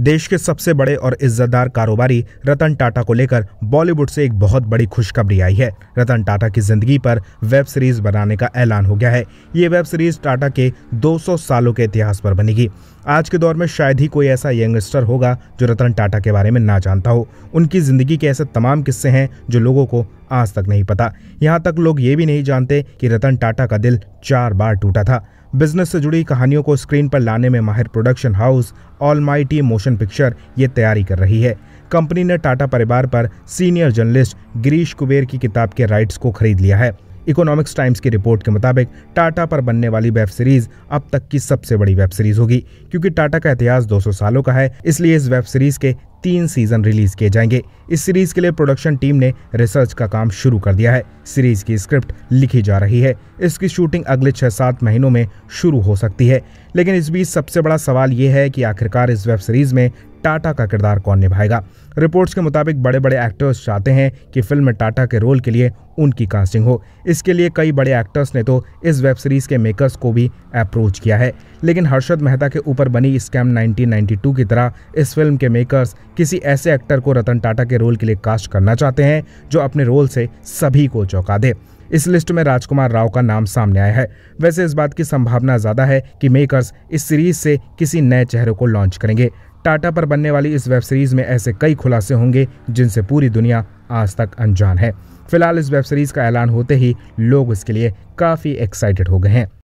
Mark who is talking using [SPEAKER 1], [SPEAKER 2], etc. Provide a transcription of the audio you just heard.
[SPEAKER 1] देश के सबसे बड़े और इज्जतदार कारोबारी रतन टाटा को लेकर बॉलीवुड से एक बहुत बड़ी खुशखबरी आई है रतन टाटा की जिंदगी पर वेब सीरीज बनाने का ऐलान हो गया है ये वेब सीरीज टाटा के 200 सालों के इतिहास पर बनेगी आज के दौर में शायद ही कोई ऐसा यंगस्टर होगा जो रतन टाटा के बारे में ना जानता हो उनकी ज़िंदगी के ऐसे तमाम किस्से हैं जो लोगों को आज तक नहीं पता यहाँ तक लोग ये भी नहीं जानते कि रतन टाटा का दिल चार बार टूटा था बिजनेस से जुड़ी कहानियों को स्क्रीन पर लाने में माहिर production house almighty motion picture ये तैयारी कर रही है कंपनी ने टाटा परिवार पर सीनियर जर्नलिस्ट गिरीश कुबेर की किताब के राइट्स को खरीद लिया है इकोनॉमिक्स टाइम्स की रिपोर्ट के मुताबिक टाटा पर बनने वाली वेब सीरीज अब तक की सबसे बड़ी वेब सीरीज होगी क्योंकि टाटा का इतिहास 200 सालों का है इसलिए इस वेब सीरीज के तीन सीजन रिलीज किए जाएंगे इस सीरीज के लिए प्रोडक्शन टीम ने रिसर्च का काम शुरू कर दिया है सीरीज की स्क्रिप्ट लिखी जा रही है इसकी शूटिंग अगले छह सात महीनों में शुरू हो सकती है लेकिन इस बीच सबसे बड़ा सवाल ये है कि आखिरकार इस वेब सीरीज में टाटा का किरदार कौन निभाएगा रिपोर्ट्स के मुताबिक बड़े बड़े एक्टर्स चाहते हैं कि फिल्म में टाटा के रोल के लिए उनकी कास्टिंग हो इसके लिए कई बड़े एक्टर्स ने तो इस वेब सीरीज के मेकर्स को भी अप्रोच किया है लेकिन हर्षद मेहता के ऊपर बनी स्कैम 1992 की तरह इस फिल्म के मेकर्स किसी ऐसे एक्टर को रतन टाटा के रोल के लिए कास्ट करना चाहते हैं जो अपने रोल से सभी को चौंका दे इस लिस्ट में राजकुमार राव का नाम सामने आया है वैसे इस बात की संभावना ज्यादा है कि मेकर्स इस सीरीज से किसी नए चेहरे को लॉन्च करेंगे टाटा पर बनने वाली इस वेब सीरीज़ में ऐसे कई खुलासे होंगे जिनसे पूरी दुनिया आज तक अनजान है फिलहाल इस वेब सीरीज़ का ऐलान होते ही लोग इसके लिए काफ़ी एक्साइटेड हो गए हैं